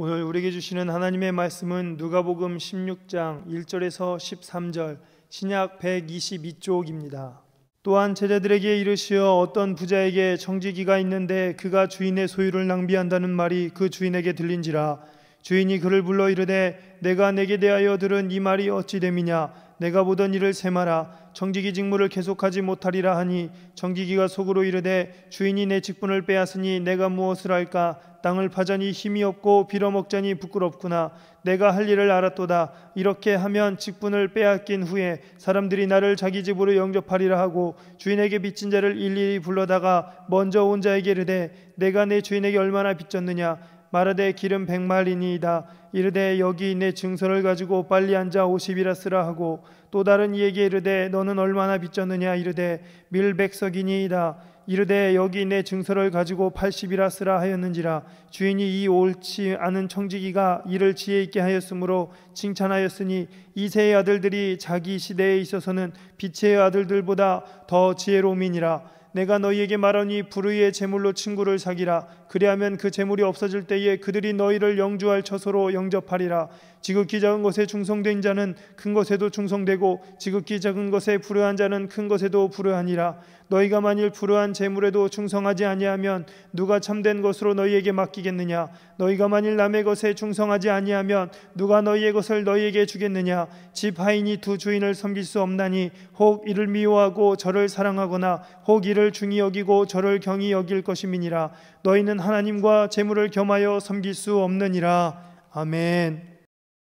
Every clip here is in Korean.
오늘 우리에게 주시는 하나님의 말씀은 누가복음 16장 1절에서 13절 신약 122쪽입니다. 또한 제자들에게 이르시어 어떤 부자에게 청지기가 있는데 그가 주인의 소유를 낭비한다는 말이 그 주인에게 들린지라 주인이 그를 불러 이르되 내가 내게 대하여 들은 이 말이 어찌 됨이냐 내가 보던 일을 세마라 정직이 직무를 계속하지 못하리라 하니 정직이가 속으로 이르되 주인이 내 직분을 빼앗으니 내가 무엇을 할까 땅을 파자니 힘이 없고 빌어먹자니 부끄럽구나 내가 할 일을 알았도다 이렇게 하면 직분을 빼앗긴 후에 사람들이 나를 자기 집으로 영접하리라 하고 주인에게 빚진 자를 일일이 불러다가 먼저 온 자에게 이르되 내가 내 주인에게 얼마나 빚졌느냐 말하되 기름 백마리니이다 이르되 여기 내 증서를 가지고 빨리 앉아 오십이라 쓰라 하고 또 다른 이에게 이르되 너는 얼마나 빚졌느냐 이르되 밀백석이니이다 이르되 여기 내 증서를 가지고 80이라 쓰라 하였는지라 주인이 이 옳지 않은 청지기가 이를 지혜 있게 하였으므로 칭찬하였으니 이세의 아들들이 자기 시대에 있어서는 빛의 아들들보다 더 지혜로움이니라 내가 너희에게 말하니 불의의 제물로 친구를 사기라 그리하면 그 재물이 없어질 때에 그들이 너희를 영주할 처소로 영접하리라. 지극히 작은 것에 충성된 자는 큰 것에도 충성되고 지극히 작은 것에 불효한 자는 큰 것에도 불효하니라. 너희가 만일 불효한 재물에도 충성하지 아니하면 누가 참된 것으로 너희에게 맡기겠느냐? 너희가 만일 남의 것에 충성하지 아니하면 누가 너희의 것을 너희에게 주겠느냐? 집 하인이 두 주인을 섬길 수 없나니 혹 이를 미워하고 저를 사랑하거나 혹 이를 중히 여기고 저를 경히 여길 것임이니라. 너희는 하나님과 재물을 겸하여 섬길 수 없느니라. 아멘.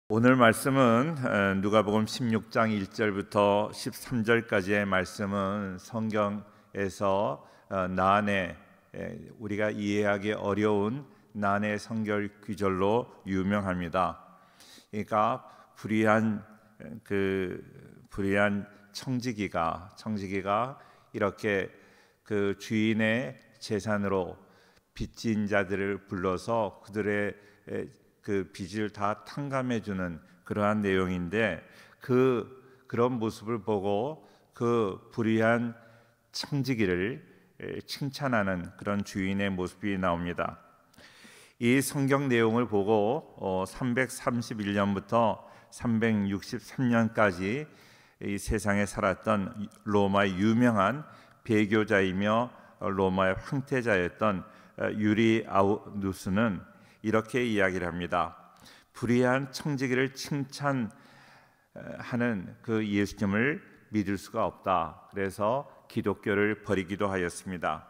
오늘 말씀은 누가복음 16장 1절부터 13절까지의 말씀은 성경에서 어, 난해 우리가 이해하기 어려운 난해 성결 규절로 유명합니다. 그러니까 불의한 그 불의한 청지기가 청지기가 이렇게 그 주인의 재산으로 빚진 자들을 불러서 그들의 그 빚을 다 탕감해 주는 그러한 내용인데 그 그런 모습을 보고 그 불의한 창지기를 칭찬하는 그런 주인의 모습이 나옵니다. 이 성경 내용을 보고 331년부터 어, 363년까지 이 세상에 살았던 로마의 유명한 배교자이며 로마의 황태자였던 어, 유리 아우누스는 이렇게 이야기를 합니다. 불의한 청지기를 칭찬하는 어, 그 예수님을 믿을 수가 없다. 그래서 기독교를 버리기도 하였습니다.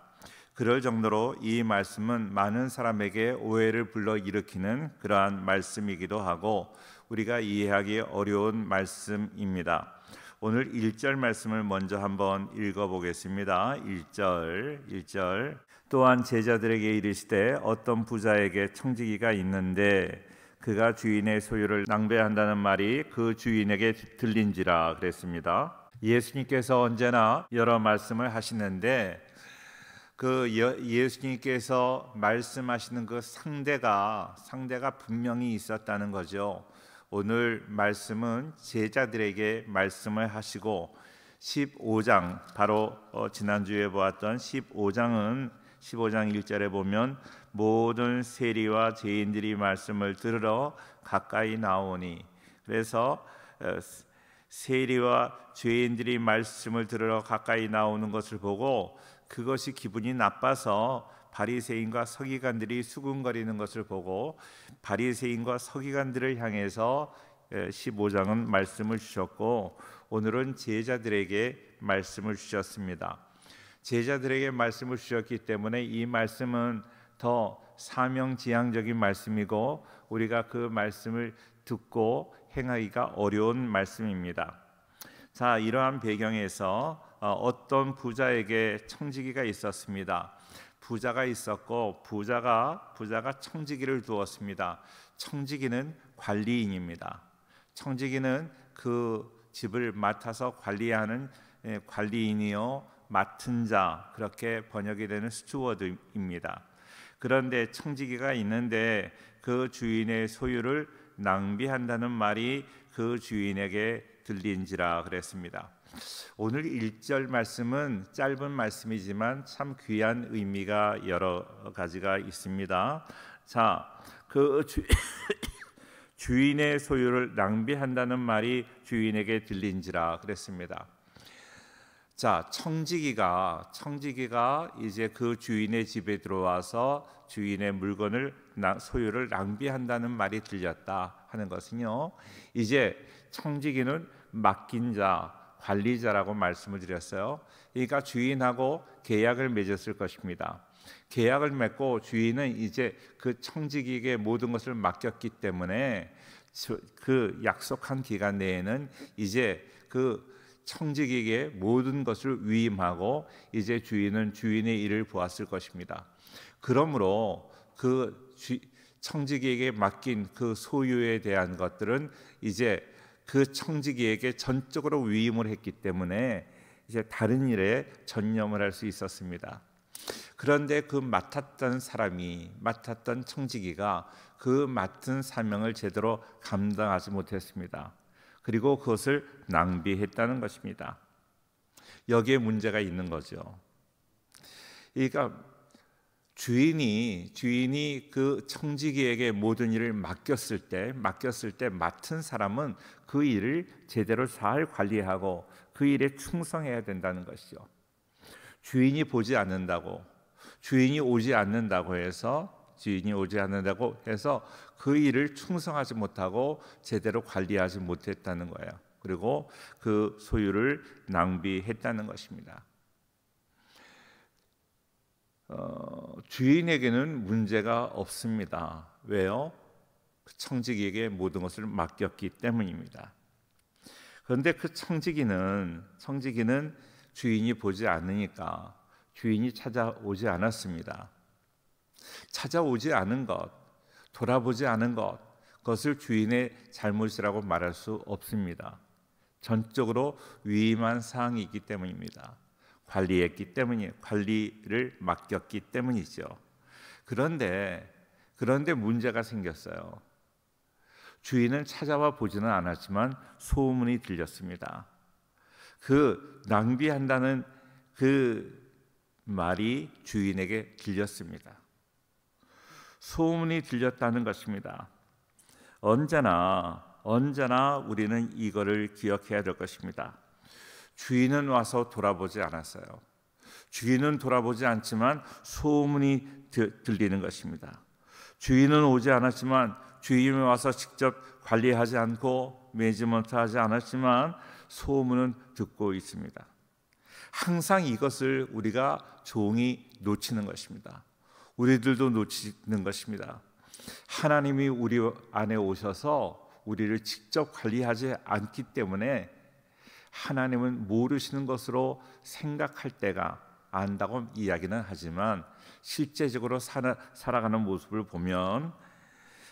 그럴 정도로 이 말씀은 많은 사람에게 오해를 불러 일으키는 그러한 말씀이기도 하고 우리가 이해하기 어려운 말씀입니다. 오늘 1절 말씀을 먼저 한번 읽어 보겠습니다. 1절 1절 또한 제자들에게 이르시되 어떤 부자에게 청지기가 있는데 그가 주인의 소유를 낭비한다는 말이 그 주인에게 들린지라 그랬습니다. 예수님께서 언제나 여러 말씀을 하시는데 그 예수님께서 말씀하시는 그 상대가 상대가 분명히 있었다는 거죠. 오늘 말씀은 제자들에게 말씀을 하시고 15장 바로 어, 지난주에 보았던 15장은 15장 1절에 보면 모든 세리와 죄인들이 말씀을 들으러 가까이 나오니 그래서 어, 세리와 죄인들이 말씀을 들으러 가까이 나오는 것을 보고 그것이 기분이 나빠서 바리새인과 서기관들이 수군거리는 것을 보고 바리새인과 서기관들을 향해서 15장은 어, 말씀을 주셨고 오늘은 제자들에게 말씀을 주셨습니다. 제자들에게 말씀을 주셨기 때문에 이 말씀은 더 사명지향적인 말씀이고 우리가 그 말씀을 듣고 행하기가 어려운 말씀입니다. 자, 이러한 배경에서 어, 어떤 부자에게 청지기가 있었습니다. 부자가 있었고 부자가 부자가 청지기를 두었습니다. 청지기는 관리인입니다. 청지기는 그 집을 맡아서 관리하는 예, 관리인이요 맡은 자 그렇게 번역이 되는 스튜어드입니다. 그런데 청지기가 있는데 그 주인의 소유를 낭비한다는 말이 그 주인에게 들린지라 그랬습니다. 오늘 1절 말씀은 짧은 말씀이지만 참 귀한 의미가 여러 가지가 있습니다. 자, 그 주, 주인의 소유를 낭비한다는 말이 주인에게 들린지라 그랬습니다. 자, 청지기가 청지기가 이제 그 주인의 집에 들어와서 주인의 물건을 소유를 낭비한다는 말이 들렸다 하는 것은요. 이제 청지기는 맡긴 자, 관리자라고 말씀을 드렸어요. 그러니까 주인하고 계약을 맺었을 것입니다. 계약을 맺고 주인은 이제 그 청지기에게 모든 것을 맡겼기 때문에 그 약속한 기간 내에는 이제 그 청직에게 모든 것을 위임하고 이제 주인은 주인의 일을 보았을 것입니다. 그러므로 그 청직에게 맡긴 그 소유에 대한 것들은 이제 그 청직에게 전적으로 위임을 했기 때문에 이제 다른 일에 전념을 할 수 있었습니다. 그런데 그 맡았던 사람이 맡았던 청지기가 그 맡은 사명을 제대로 감당하지 못했습니다. 그리고 그것을 낭비했다는 것입니다. 여기에 문제가 있는 거죠. 그러니까 주인이 주인이 그 청지기에게 모든 일을 맡겼을 때 맡겼을 때 맡은 사람은 그 일을 제대로 잘 관리하고 그 일에 충성해야 된다는 것이죠. 주인이 보지 않는다고 주인이 오지 않는다고 해서 주인이 오지 않는다고 해서 그 일을 충성하지 못하고 제대로 관리하지 못했다는 거예요. 그리고 그 소유를 낭비했다는 것입니다. 어, 주인에게는 문제가 없습니다. 왜요? 그 청지기에게 모든 것을 맡겼기 때문입니다. 그런데 그 청지기는 청지기는 주인이 보지 않으니까 주인이 찾아오지 않았습니다. 찾아오지 않은 것 돌아보지 않은 것, 그것을 주인의 잘못이라고 말할 수 없습니다. 전적으로 위임한 사항이기 때문입니다. 관리했기 때문에 관리를 맡겼기 때문이죠. 그런데 그런데 문제가 생겼어요. 주인은 찾아와 보지는 않았지만 소문이 들렸습니다. 그 낭비한다는 그 말이 주인에게 들렸습니다. 소문이 들렸다는 것입니다. 언제나 언제나 우리는 이거를 기억해야 될 것입니다. 주인은 와서 돌아보지 않았어요. 주인은 돌아보지 않지만 소문이 드, 들리는 것입니다. 주인은 오지 않았지만 주인이 와서 직접 관리하지 않고 매니지먼트 하지 않았지만 소문은 듣고 있습니다. 항상 이것을 우리가 종이 놓치는 것입니다. 우리들도 놓치는 것입니다. 하나님이 우리 안에 오셔서 우리를 직접 관리하지 않기 때문에 하나님은 모르시는 것으로 생각할 때가 안다고 이야기는 하지만 실제적으로 살아, 살아가는 모습을 보면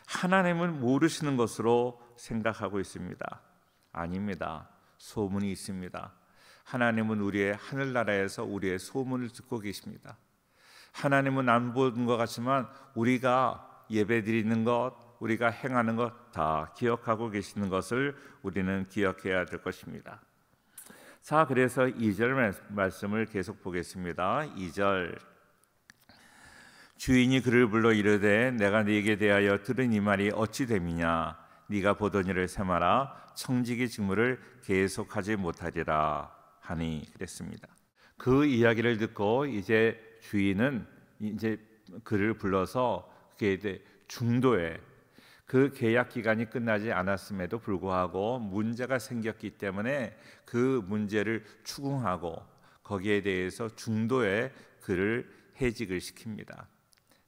하나님은 모르시는 것으로 생각하고 있습니다. 아닙니다. 소문이 있습니다. 하나님은 우리의 하늘나라에서 우리의 소문을 듣고 계십니다. 하나님은 안 보는 것 같지만 우리가 예배 드리는 것, 우리가 행하는 것 다 기억하고 계시는 것을 우리는 기억해야 될 것입니다. 자, 그래서 2절 말씀을 계속 보겠습니다. 2절 주인이 그를 불러 이르되 내가 네게 대하여 들은 이 말이 어찌 됨이냐 네가 보던 일을 세마라 청지기 직무를 계속하지 못하리라 하니 그랬습니다. 그 이야기를 듣고 이제 주인은 이제 그를 불러서 그게 이제 중도에 그 계약 기간이 끝나지 않았음에도 불구하고 문제가 생겼기 때문에 그 문제를 추궁하고 거기에 대해서 중도에 그를 해직을 시킵니다.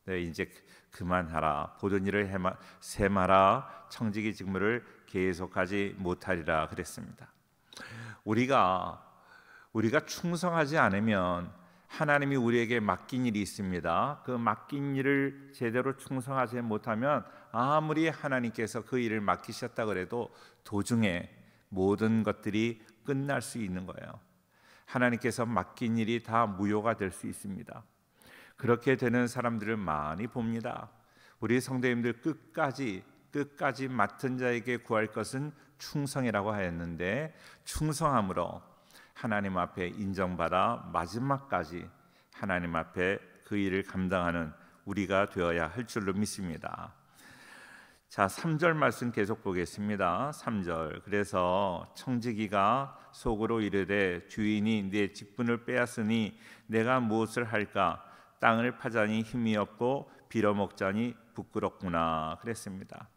네, 이제 그만하라 보던 일을 해마, 세마라 청지기 직무를 계속하지 못하리라 그랬습니다. 우리가 우리가 충성하지 않으면 하나님이 우리에게 맡긴 일이 있습니다. 그 맡긴 일을 제대로 충성하지 못하면 아무리 하나님께서 그 일을 맡기셨다 그래도 도중에 모든 것들이 끝날 수 있는 거예요. 하나님께서 맡긴 일이 다 무효가 될 수 있습니다. 그렇게 되는 사람들을 많이 봅니다. 우리 성도님들 끝까지 끝까지 맡은 자에게 구할 것은 충성이라고 하였는데 충성함으로 하나님 앞에 인정받아 마지막까지 하나님 앞에 그 일을 감당하는 우리가 되어야 할 줄로 믿습니다. 자, 3절 말씀 계속 보겠습니다. 3절. 그래서 청지기가 속으로 이르되 주인이 내 직분을 빼앗으니 내가 무엇을 할까? 땅을 파자니 힘이 없고 빌어먹자니 부끄럽구나. 그랬습니다.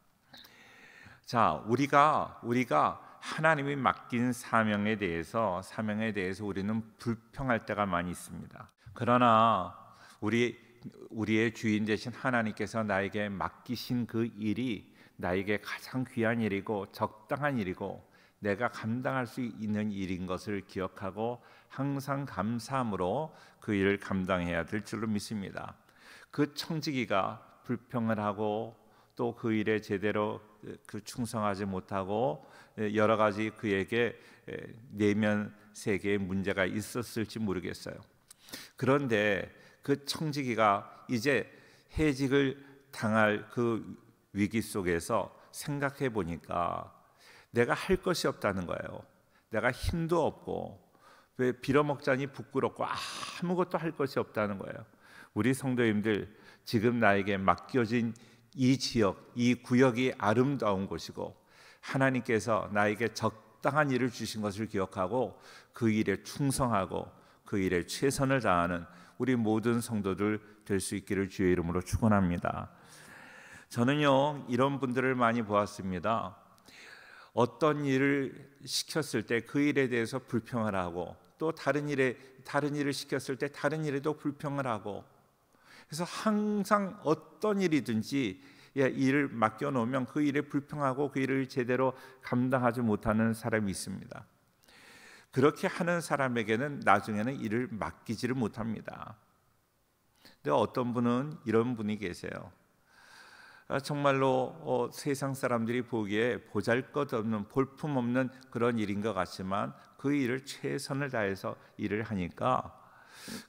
자, 우리가 우리가 하나님이 맡긴 사명에 대해서 사명에 대해서 우리는 불평할 때가 많이 있습니다. 그러나 우리 우리의 주인 되신 하나님께서 나에게 맡기신 그 일이 나에게 가장 귀한 일이고 적당한 일이고 내가 감당할 수 있는 일인 것을 기억하고 항상 감사함으로 그 일을 감당해야 될 줄로 믿습니다. 그 청지기가 불평을 하고 또 그 일에 제대로 그 충성하지 못하고 예, 여러 가지 그에게 예, 내면 세계에 문제가 있었을지 모르겠어요. 그런데 그 청지기가 이제 해직을 당할 그 위기 속에서 생각해 보니까 내가 할 것이 없다는 거예요. 내가 힘도 없고 왜 빌어먹자니 부끄럽고 아무것도 할 것이 없다는 거예요. 우리 성도님들 지금 나에게 맡겨진 이 지역, 이 구역이 아름다운 곳이고 하나님께서 나에게 적당한 일을 주신 것을 기억하고 그 일에 충성하고 그 일에 최선을 다하는 우리 모든 성도들 될 수 있기를 주의 이름으로 축원합니다. 저는요 이런 분들을 많이 보았습니다. 어떤 일을 시켰을 때 그 일에 대해서 불평을 하고 또 다른 일에 다른 일을 시켰을 때 다른 일에도 불평을 하고 그래서 항상 어떤 일이든지 예, 일을 맡겨놓으면 그 일에 불평하고 그 일을 제대로 감당하지 못하는 사람이 있습니다. 그렇게 하는 사람에게는 나중에는 일을 맡기지를 못합니다. 근데 어떤 분은 이런 분이 계세요. 아, 정말로 어, 세상 사람들이 보기에 보잘것없는 볼품없는 그런 일인 것 같지만 그 일을 최선을 다해서 일을 하니까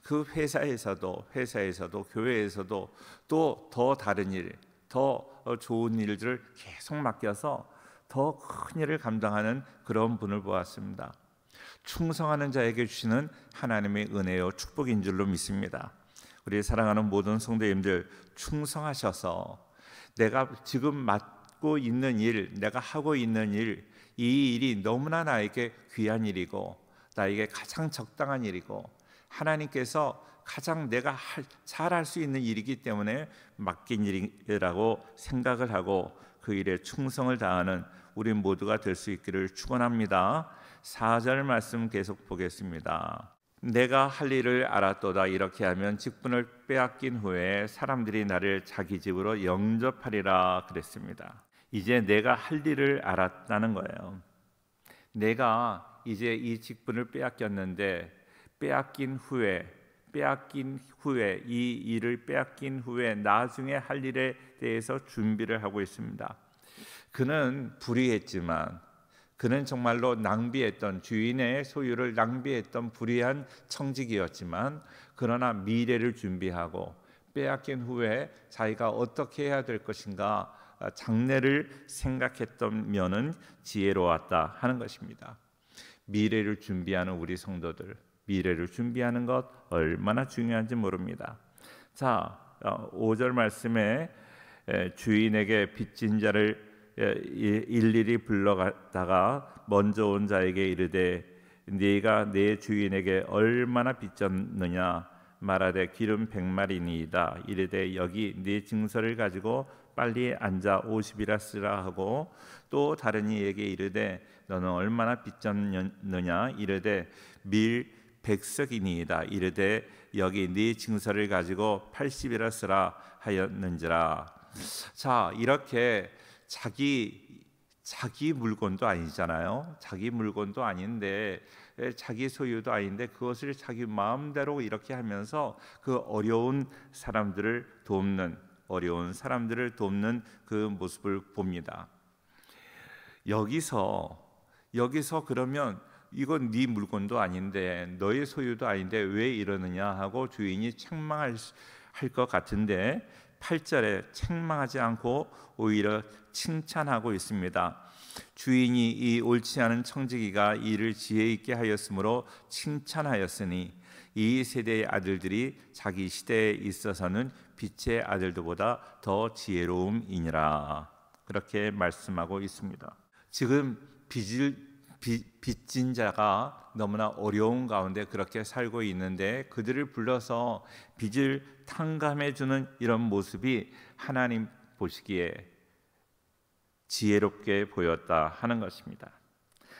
그 회사에서도 회사에서도 교회에서도 또 더 다른 일, 더 좋은 일들을 계속 맡겨서 더 큰 일을 감당하는 그런 분을 보았습니다. 충성하는 자에게 주시는 하나님의 은혜요 축복인 줄로 믿습니다. 우리 사랑하는 모든 성도님들 충성하셔서 내가 지금 맡고 있는 일, 내가 하고 있는 일, 이 일이 너무나 나에게 귀한 일이고 나에게 가장 적당한 일이고 하나님께서 가장 내가 잘할 수 있는 일이기 때문에 맡긴 일이라고 생각을 하고 그 일에 충성을 다하는 우리 모두가 될 수 있기를 축원합니다. 4절 말씀 계속 보겠습니다. 내가 할 일을 알았도다 이렇게 하면 직분을 빼앗긴 후에 사람들이 나를 자기 집으로 영접하리라 그랬습니다. 이제 내가 할 일을 알았다는 거예요. 내가 이제 이 직분을 빼앗겼는데 빼앗긴 후에 빼앗긴 후에 이 일을 빼앗긴 후에 나중에 할 일에 대해서 준비를 하고 있습니다. 그는 불의했지만 그는 정말로 낭비했던 주인의 소유를 낭비했던 불의한 청직이었지만 그러나 미래를 준비하고 빼앗긴 후에 자기가 어떻게 해야 될 것인가 장래를 생각했던 면은 지혜로웠다 하는 것입니다. 미래를 준비하는 우리 성도들 미래를 준비하는 것 얼마나 중요한지 모릅니다. 자, 5절 어, 말씀에 주인에게 빚진 자를 일일이 불러다가 먼저 온 자에게 이르되 네가 내 주인에게 얼마나 빚졌느냐 말하되 기름 백마리니이다 이르되 여기 네 증서를 가지고 빨리 앉아 오십이라 쓰라 하고 또 다른 이에게 이르되 너는 얼마나 빚졌느냐 이르되 밀 백석이니이다 이르되 여기 네 증서를 가지고 80이라 쓰라 하였는지라 자 이렇게 자기 자기 물건도 아니잖아요 자기 물건도 아닌데 예, 자기 소유도 아닌데 그것을 자기 마음대로 이렇게 하면서 그 어려운 사람들을 돕는 어려운 사람들을 돕는 그 모습을 봅니다 여기서 여기서 그러면 이건 네 물건도 아닌데 너의 소유도 아닌데 왜 이러느냐 하고 주인이 책망할 것 같은데 8절에 책망하지 않고 오히려 칭찬하고 있습니다. 주인이 이 옳지 않은 청지기가 이를 지혜 있게 하였으므로 칭찬하였으니 이 세대의 아들들이 자기 시대에 있어서는 빛의 아들들보다 더 지혜로움이니라 그렇게 말씀하고 있습니다. 지금 빚을 빚진 자가 너무나 어려운 가운데 그렇게 살고 있는데 그들을 불러서 빚을 탕감해 주는 이런 모습이 하나님 보시기에 지혜롭게 보였다 하는 것입니다.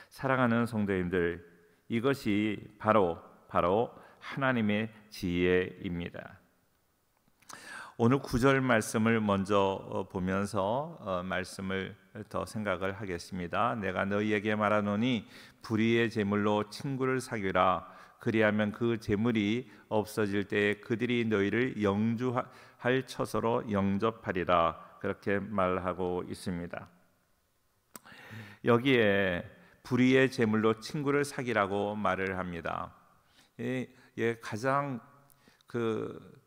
사랑하는 성도님들, 이것이 바로 바로 하나님의 지혜입니다. 오늘 구절 말씀을 먼저 어, 보면서 어, 말씀을 더 생각을 하겠습니다. 내가 너희에게 말하노니 불의의 제물로 친구를 사귀라 그리하면 그 재물이 없어질 때에 그들이 너희를 영주할 처소로 영접하리라 그렇게 말하고 있습니다. 여기에 불의의 제물로 친구를 사귀라고 말을 합니다. 예, 예 가장 그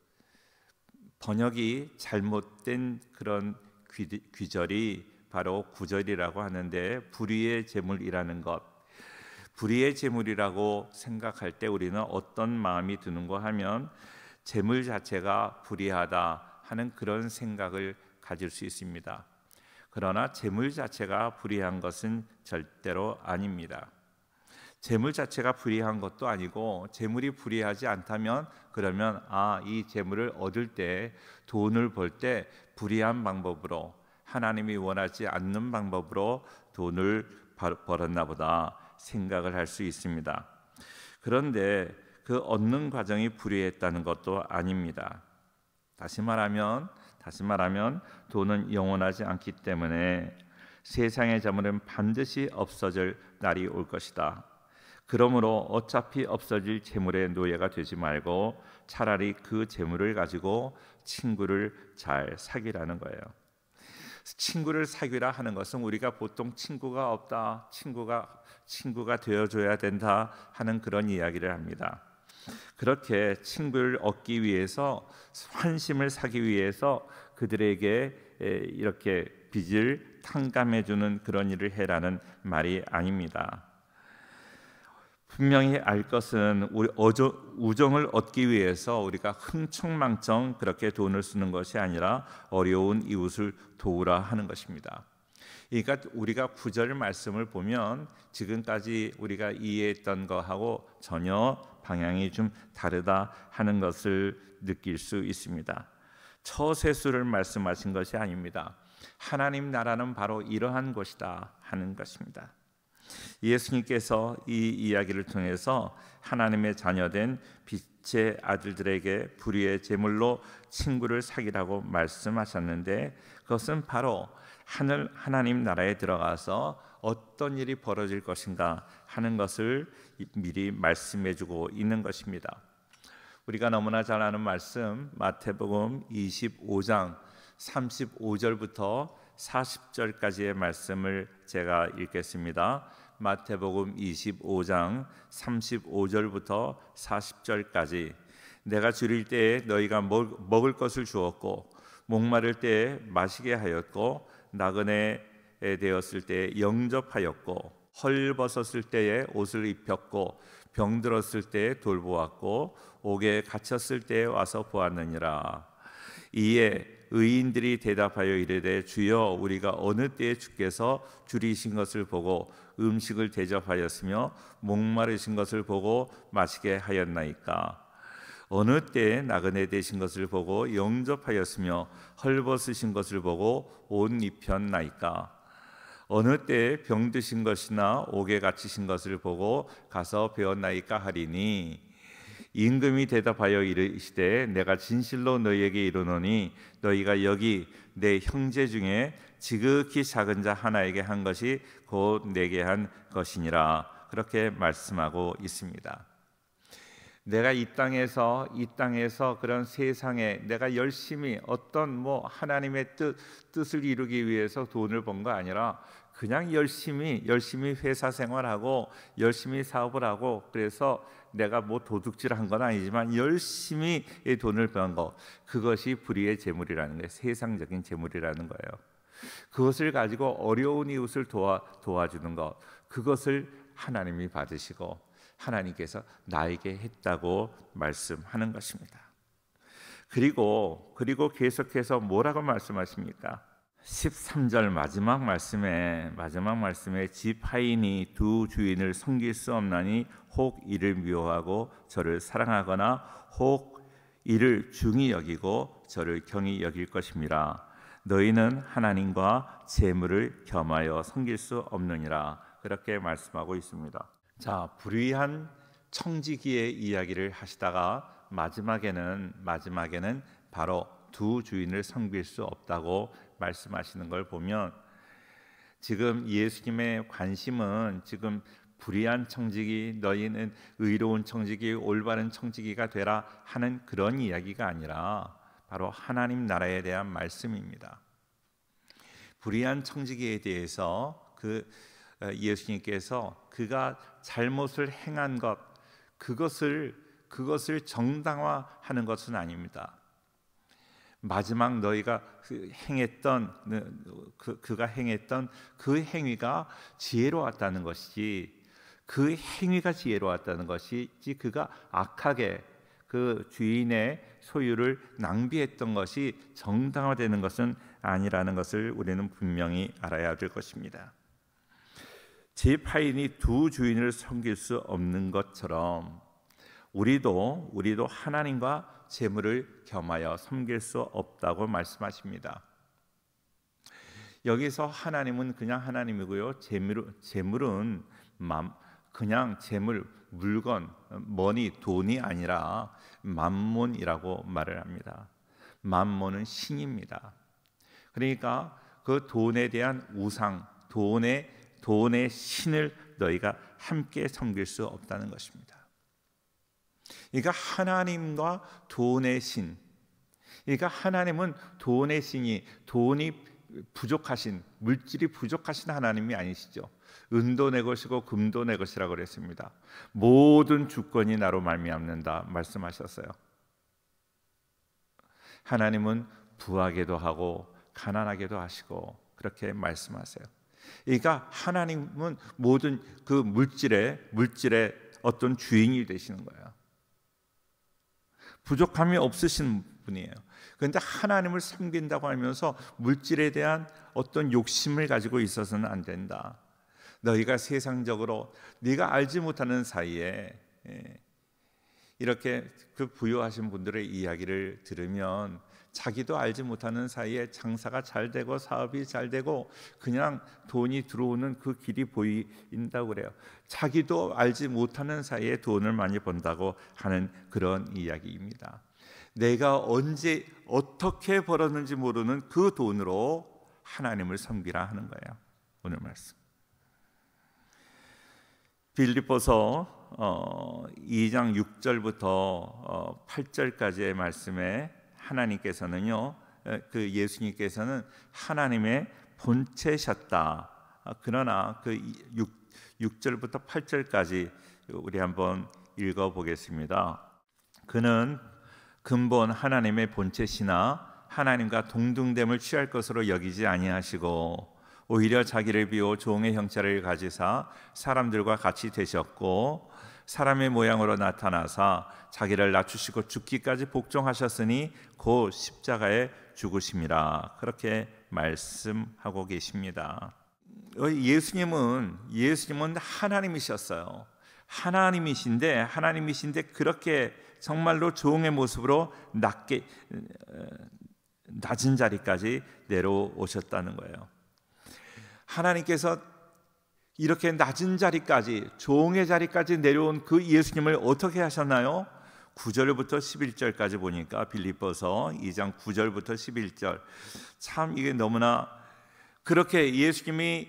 번역이 잘못된 그런 귀, 절이 바로 구절이라고 하는데 불의의 재물이라는 것 불의의 재물이라고 생각할 때 우리는 어떤 마음이 드는가 하면 재물 자체가 불의하다 하는 그런 생각을 가질 수 있습니다. 그러나 재물 자체가 불의한 것은 절대로 아닙니다. 재물 자체가 불의한 것도 아니고 재물이 불의하지 않다면 그러면 아 이 재물을 얻을 때 돈을 벌 때불의한 방법으로 하나님이 원하지 않는 방법으로 돈을 벌었나 보다 생각을 할 수 있습니다. 그런데 그 얻는 과정이 불의했다는 것도 아닙니다. 다시 말하면 다시 말하면 돈은 영원하지 않기 때문에 세상의 재물은 반드시 없어질 날이 올 것이다. 그러므로 어차피 없어질 재물의 노예가 되지 말고 차라리 그 재물을 가지고 친구를 잘 사귀라는 거예요. 친구를 사귀라 하는 것은 우리가 보통 친구가 없다, 친구가 친구가 되어줘야 된다 하는 그런 이야기를 합니다. 그렇게 친구를 얻기 위해서 환심을 사기 위해서 그들에게 이렇게 빚을 탕감해 주는 그런 일을 해라는 말이 아닙니다. 분명히 알 것은 우리 우정을 얻기 위해서 우리가 흥청망청 그렇게 돈을 쓰는 것이 아니라 어려운 이웃을 도우라 하는 것입니다. 그러니까 우리가 구절 말씀을 보면 지금까지 우리가 이해했던 거하고 전혀 방향이 좀 다르다 하는 것을 느낄 수 있습니다. 처세수를 말씀하신 것이 아닙니다. 하나님 나라는 바로 이러한 것이다 하는 것입니다. 예수님께서 이 이야기를 통해서 하나님의 자녀된 빛의 아들들에게 불의의 제물로 친구를 사귀라고 말씀하셨는데 그것은 바로 하늘 하나님 나라에 들어가서 어떤 일이 벌어질 것인가 하는 것을 미리 말씀해 주고 있는 것입니다. 우리가 너무나 잘 아는 말씀 마태복음 25장 35절부터 40절까지의 말씀을 제가 읽겠습니다. 마태복음 25장 35절부터 40절까지 내가 줄일 때에 너희가 먹을 것을 주었고 목마를 때에 마시게 하였고 나그네 되었을 때에 영접하였고 헐벗었을 때에 옷을 입혔고 병들었을 때에 돌보았고 옥에 갇혔을 때에 와서 보았느니라 이에 의인들이 대답하여 이르되 주여 우리가 어느 때에 주께서 줄이신 것을 보고 음식을 대접하였으며 목마르신 것을 보고 마시게 하였나이까 어느 때 나그네 되신 것을 보고 영접하였으며 헐벗으신 것을 보고 옷 입혔나이까 어느 때 병드신 것이나 옥에 갇히신 것을 보고 가서 배웠나이까 하리니 임금이 대답하여 이르시되 내가 진실로 너희에게 이르노니 너희가 여기 내 형제 중에 지극히 작은 자 하나에게 한 것이 곧 내게 한 것이니라 그렇게 말씀하고 있습니다. 내가 이 땅에서 이 땅에서 그런 세상에 내가 열심히 어떤 뭐 하나님의 뜻 뜻을 이루기 위해서 돈을 번 거 아니라 그냥 열심히 열심히 회사 생활하고 열심히 사업을 하고 그래서 내가 뭐 도둑질 한건 아니지만 열심히 돈을 번 거 그것이 불의의 재물이라는 거예요. 세상적인 재물이라는 거예요. 그것을 가지고 어려운 이웃을 도와 도와주는 것 그것을 하나님이 받으시고 하나님께서 나에게 했다고 말씀하는 것입니다. 그리고 그리고 계속해서 뭐라고 말씀하십니까? 13절 마지막 말씀에 마지막 말씀에 집 하인이 두 주인을 섬길 수 없나니 혹 이를 미워하고 저를 사랑하거나 혹 이를 중히 여기고 저를 경히 여길 것입니다. 너희는 하나님과 재물을 겸하여 섬길 수 없느니라 그렇게 말씀하고 있습니다. 자, 불의한 청지기의 이야기를 하시다가 마지막에는 마지막에는 바로 두 주인을 섬길 수 없다고 말씀하시는 걸 보면 지금 예수님의 관심은 지금 불의한 청지기 너희는 의로운 청지기 올바른 청지기가 되라 하는 그런 이야기가 아니라 바로 하나님 나라에 대한 말씀입니다. 불의한 청지기에 대해서 그 어, 예수님께서 그가 잘못을 행한 것 그것을 그것을 정당화하는 것은 아닙니다. 마지막 너희가 그 행했던 그, 그, 그가 행했던 그 행위가 지혜로웠다는 것이지 그 행위가 지혜로웠다는 것이지 그가 악하게 그 주인의 소유를 낭비했던 것이 정당화되는 것은 아니라는 것을 우리는 분명히 알아야 될 것입니다. 제 파인이 두 주인을 섬길 수 없는 것처럼 우리도 우리도 하나님과 재물을 겸하여 섬길 수 없다고 말씀하십니다. 여기서 하나님은 그냥 하나님이고요. 재물, 재물은 그냥 재물, 물건, 머니, 돈이 아니라 만몬이라고 말을 합니다. 만몬은 신입니다. 그러니까 그 돈에 대한 우상, 돈의 돈의 신을 너희가 함께 섬길 수 없다는 것입니다. 그러니까 하나님과 돈의 신. 그러니까 하나님은 돈의 신이 돈이 부족하신 물질이 부족하신 하나님이 아니시죠. 은도 내 것이고 금도 내 것이라 고 그랬습니다. 모든 주권이 나로 말미암는다 말씀하셨어요. 하나님은 부하게도 하고 가난하게도 하시고 그렇게 말씀하세요. 그러니까 하나님은 모든 그 물질의 물질의 어떤 주인이 되시는 거예요. 부족함이 없으신 분이에요. 그런데 하나님을 섬긴다고 하면서 물질에 대한 어떤 욕심을 가지고 있어서는 안 된다. 너희가 세상적으로 네가 알지 못하는 사이에 예, 이렇게 그 부유하신 분들의 이야기를 들으면 자기도 알지 못하는 사이에 장사가 잘 되고 사업이 잘 되고 그냥 돈이 들어오는 그 길이 보인다고 그래요. 자기도 알지 못하는 사이에 돈을 많이 번다고 하는 그런 이야기입니다. 내가 언제 어떻게 벌었는지 모르는 그 돈으로 하나님을 섬기라 하는 거예요. 오늘 말씀. 빌립보서 2장 어, 6절부터 8절까지의 어, 말씀에 하나님께서는요, 그 예수님께서는 하나님의 본체셨다. 아, 그러나 그 6, 절부터 8절까지 우리 한번 읽어보겠습니다. 그는 근본 하나님의 본체시나 하나님과 동등됨을 취할 것으로 여기지 아니하시고 오히려 자기를 비워 종의 형체를 가지사 사람들과 같이 되셨고 사람의 모양으로 나타나사 자기를 낮추시고 죽기까지 복종하셨으니 곧 십자가에 죽으십니다 그렇게 말씀하고 계십니다. 어, 예수님은 예수님은 하나님이셨어요. 하나님이신데 하나님이신데 그렇게 정말로 종의 모습으로 낮게 어, 낮은 자리까지 내려오셨다는 거예요. 하나님께서 이렇게 낮은 자리까지 종의 자리까지 내려온 그 예수님을 어떻게 하셨나요? 9절부터 11절까지 보니까 빌립보서 2장 9절부터 11절 참 이게 너무나 그렇게 예수님이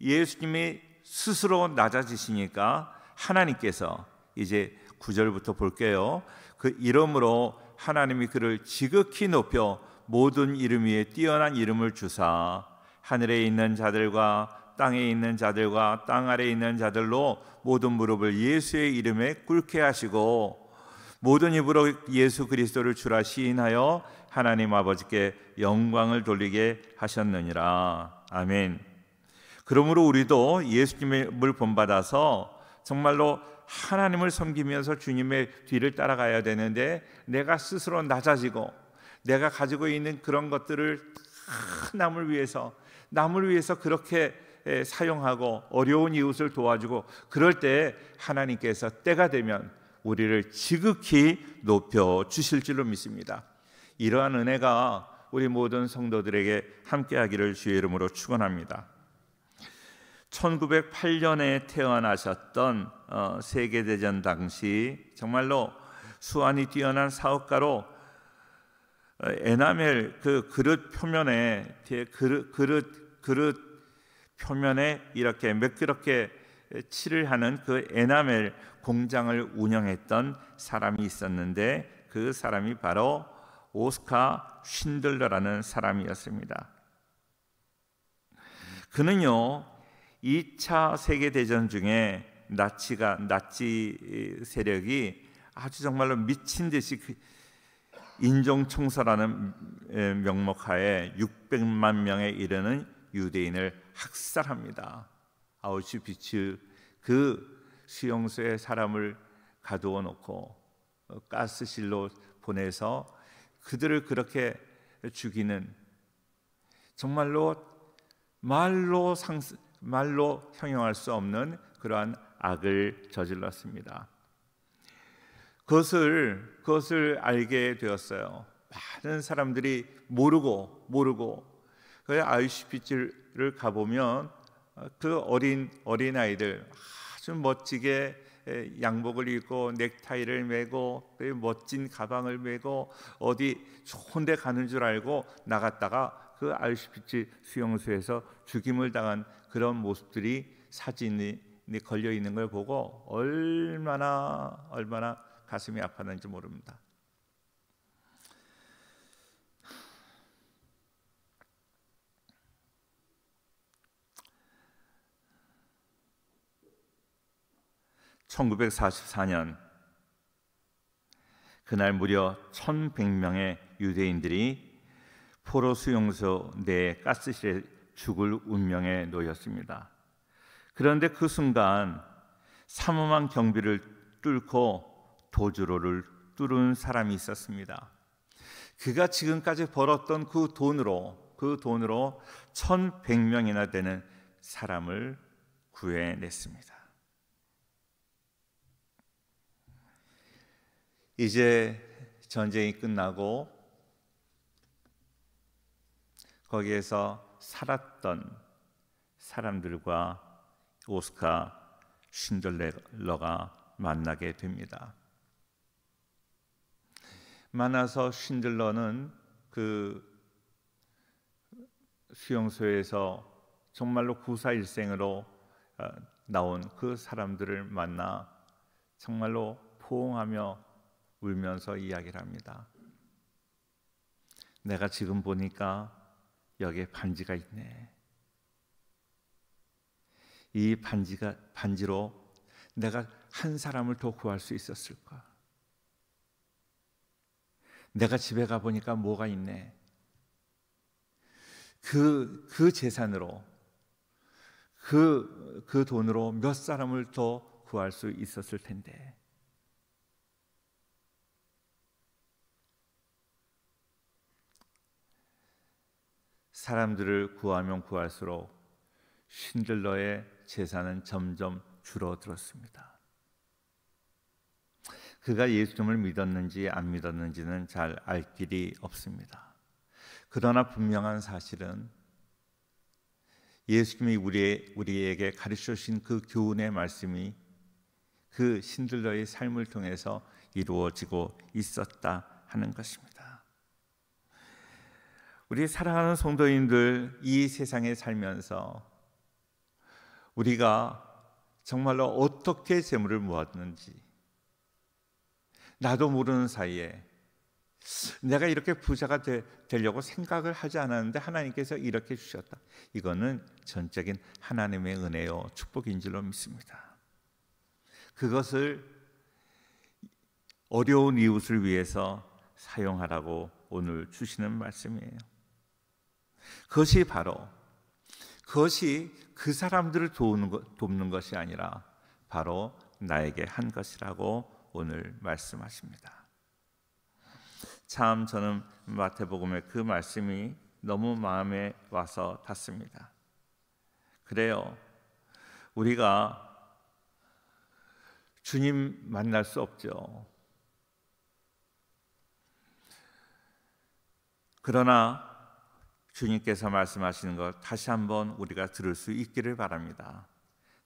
예수님이 스스로 낮아지시니까 하나님께서 이제 9절부터 볼게요. 그 이름으로 하나님이 그를 지극히 높여 모든 이름 위에 뛰어난 이름을 주사 하늘에 있는 자들과 땅에 있는 자들과 땅 아래에 있는 자들로 모든 무릎을 예수의 이름에 꿇게 하시고 모든 입으로 예수 그리스도를 주라 시인하여 하나님 아버지께 영광을 돌리게 하셨느니라. 아멘. 그러므로 우리도 예수님을 본받아서 정말로 하나님을 섬기면서 주님의 뒤를 따라가야 되는데 내가 스스로 낮아지고 내가 가지고 있는 그런 것들을 다 남을 위해서 남을 위해서 그렇게 사용하고 어려운 이웃을 도와주고 그럴 때 하나님께서 때가 되면 우리를 지극히 높여 주실 줄로 믿습니다. 이러한 은혜가 우리 모든 성도들에게 함께하기를 주의 이름으로 축원합니다. 1908년에 태어나셨던 어, 세계 대전 당시 정말로 수완이 뛰어난 사업가로 어, 에나멜 그 그릇 표면에 그릇, 그릇 그릇 표면에 이렇게 매끄럽게 칠을 하는 그 에나멜 공장을 운영했던 사람이 있었는데 그 사람이 바로 오스카 쉰들러라는 사람이었습니다. 그는요 2차 세계 대전 중에 나치가 나치 세력이 아주 정말로 미친 듯이 그 인종 청사라는 명목하에 600만 명에 이르는 유대인을 학살합니다. 아우슈비츠 그 수용소에 사람을 가두어 놓고 어, 가스실로 보내서 그들을 그렇게 죽이는 정말로 말로 상 말로 형용할 수 없는 그러한 악을 저질렀습니다. 그것을 그것을 알게 되었어요. 많은 사람들이 모르고 모르고 그 아이슈피츠를 가보면 어, 그 어린 어린 아이들 아주 멋지게 양복을 입고 넥타이를 메고 그 멋진 가방을 메고 어디 좋은데 가는 줄 알고 나갔다가 그 아이슈피츠 수용소에서 죽임을 당한 그런 모습들이 사진이 걸려 있는 걸 보고 얼마나 얼마나 가슴이 아팠는지 모릅니다. 1944년 그날 무려 1100명의 유대인들이 포로 수용소 내 가스실에 죽을 운명에 놓였습니다. 그런데 그 순간 사모한 경비를 뚫고 도주로를 뚫은 사람이 있었습니다. 그가 지금까지 벌었던 그 돈으로 그 돈으로 1100명이나 되는 사람을 구해냈습니다. 이제 전쟁이 끝나고 거기에서 살았던 사람들과 오스카 신들러가 만나게 됩니다. 만나서 쉰들러는 그 수용소에서 정말로 구사일생으로 어, 나온 그 사람들을 만나 정말로 포옹하며 울면서 이야기를 합니다. 내가 지금 보니까 여기에 반지가 있네. 이 반지가 반지로 내가 한 사람을 더 구할 수 있었을까? 내가 집에 가 보니까 뭐가 있네. 그, 그 재산으로, 그, 그 돈으로 몇 사람을 더 구할 수 있었을 텐데. 사람들을 구하면 구할수록 신들러의 재산은 점점 줄어들었습니다. 그가 예수님을 믿었는지 안 믿었는지는 잘 알 길이 없습니다. 그러나 분명한 사실은 예수님이 우리 우리에게 가르쳐 주신 그 교훈의 말씀이 그 신들러의 삶을 통해서 이루어지고 있었다 하는 것입니다. 우리 사랑하는 성도인들이 세상에 살면서 우리가 정말로 어떻게 재물을 모았는지 나도 모르는 사이에 내가 이렇게 부자가 되, 려고 생각을 하지 않았는데 하나님께서 이렇게 주셨다. 이거는 전적인 하나님의 은혜요 축복인 줄로 믿습니다. 그것을 어려운 이웃을 위해서 사용하라고 오늘 주시는 말씀이에요. 그것이 바로 그것이 그 사람들을 도우는 것, 돕는 것이 아니라 바로 나에게 한 것이라고 오늘 말씀하십니다. 참 저는 마태복음의 그 말씀이 너무 마음에 와서 닿습니다. 그래요. 우리가 주님 만날 수 없죠. 그러나 주님께서 말씀하시는 걸 다시 한번 우리가 들을 수 있기를 바랍니다.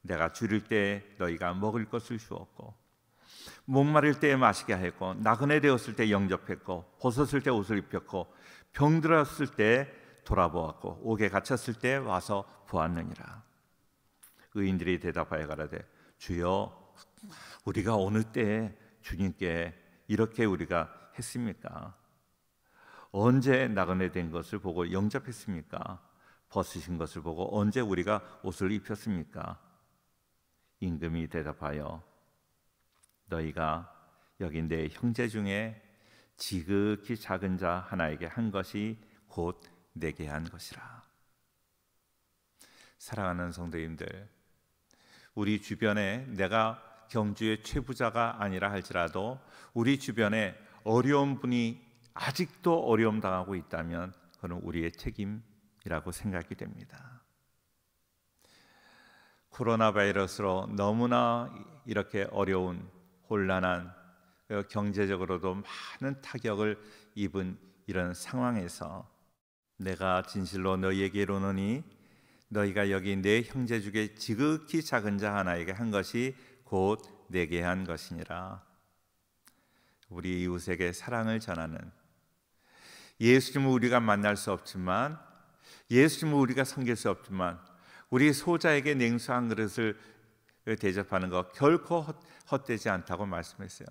내가 줄일 때 너희가 먹을 것을 주었고 목마를 때 마시게 하고 나그네 되었을 때 영접했고 벗었을 때 옷을 입혔고 병들었을 때 돌아보았고 옥에 갇혔을 때 와서 보았느니라 의인들이 대답하여 가라되 주여 우리가 어느 때 주님께 이렇게 우리가 했습니까? 언제 나그네 된 것을 보고 영접했습니까? 벗으신 것을 보고 언제 우리가 옷을 입혔습니까? 임금이 대답하여 너희가 여기 내 형제 중에 지극히 작은 자 하나에게 한 것이 곧 내게 한 것이라. 사랑하는 성도님들, 우리 주변에 내가 경주의 최부자가 아니라 할지라도 우리 주변에 어려운 분이 아직도 어려움 당하고 있다면 그는 우리의 책임이라고 생각이 됩니다. 코로나 바이러스로 너무나 이렇게 어려운 혼란한 어, 경제적으로도 많은 타격을 입은 이런 상황에서 내가 진실로 너희에게 이르노니 너희가 여기 내 형제 중에 지극히 작은 자 하나에게 한 것이 곧 내게 한 것이니라 우리 이웃에게 사랑을 전하는 예수님을 우리가 만날 수 없지만 예수님을 우리가 섬길 수 없지만 우리 소자에게 냉수 한 그릇을 대접하는 것 결코 헛되지 않다고 말씀했어요.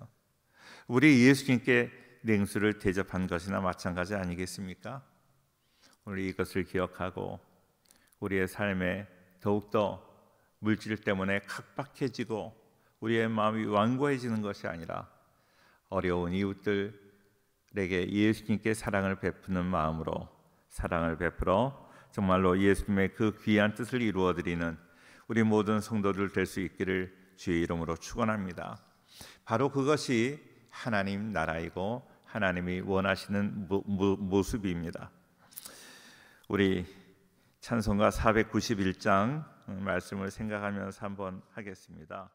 우리 예수님께 냉수를 대접한 것이나 마찬가지 아니겠습니까? 오늘 이것을 기억하고 우리의 삶에 더욱더 물질 때문에 각박해지고 우리의 마음이 완고해지는 것이 아니라 어려운 이웃들 에게 예수님께 사랑을 베푸는 마음으로 사랑을 베풀어 정말로 예수님의 그 귀한 뜻을 이루어 드리는 우리 모든 성도들 될 수 있기를 주의 이름으로 축원합니다. 바로 그것이 하나님 나라이고 하나님이 원하시는 모, 모 습입니다 우리 찬송가 491장 말씀을 생각하면서 한번 하겠습니다.